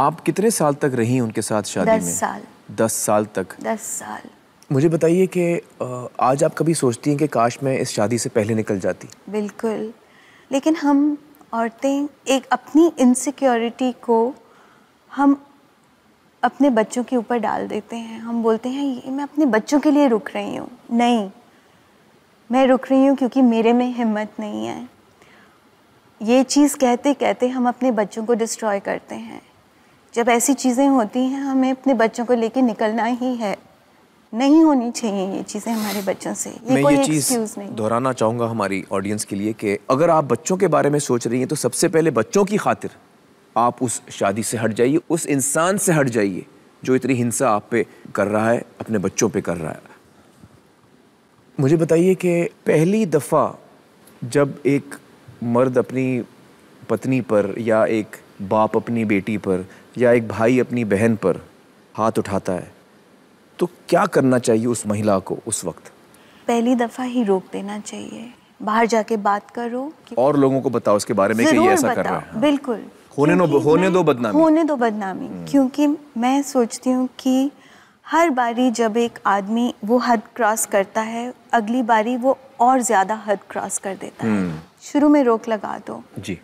आप कितने साल तक रही उनके साथ शादी दस में साल दस साल तक दस साल मुझे बताइए कि आज आप कभी सोचती हैं कि काश मैं इस शादी से पहले निकल जाती बिल्कुल लेकिन हम औरतें एक अपनी इनसिक्योरिटी को हम अपने बच्चों के ऊपर डाल देते हैं हम बोलते हैं ये मैं अपने बच्चों के लिए रुक रही हूँ नहीं मैं रुक रही हूँ क्योंकि मेरे में हिम्मत नहीं है ये चीज़ कहते कहते हम अपने बच्चों को डिस्ट्रॉय करते हैं जब ऐसी चीज़ें होती हैं हमें अपने बच्चों को लेके निकलना ही है नहीं होनी चाहिए ये चीज़ें हमारे बच्चों से ये मैं कोई ये चीज़ दोहराना चाहूँगा हमारी ऑडियंस के लिए कि अगर आप बच्चों के बारे में सोच रही हैं तो सबसे पहले बच्चों की खातिर आप उस शादी से हट जाइए उस इंसान से हट जाइए जो इतनी हिंसा आप पे कर रहा है अपने बच्चों पे कर रहा है मुझे बताइए कि पहली दफ़ा जब एक मर्द अपनी पत्नी पर या एक बाप अपनी बेटी पर या एक भाई अपनी बहन पर हाथ उठाता है तो क्या करना चाहिए उस महिला को उस वक्त पहली दफ़ा ही रोक देना चाहिए बाहर जाके बात करो और लोगों को बताओ उसके बारे में कि ये ऐसा कर रहा है हाँ। बिल्कुल होने दो होने दो बदनामी होने दो बदनामी हम्म। क्योंकि मैं सोचती हूँ कि हर बारी जब एक आदमी वो हद क्रॉस करता है अगली बारी वो और ज़्यादा हद क्रॉस कर देता है हम्म। शुरू में रोक लगा दो जी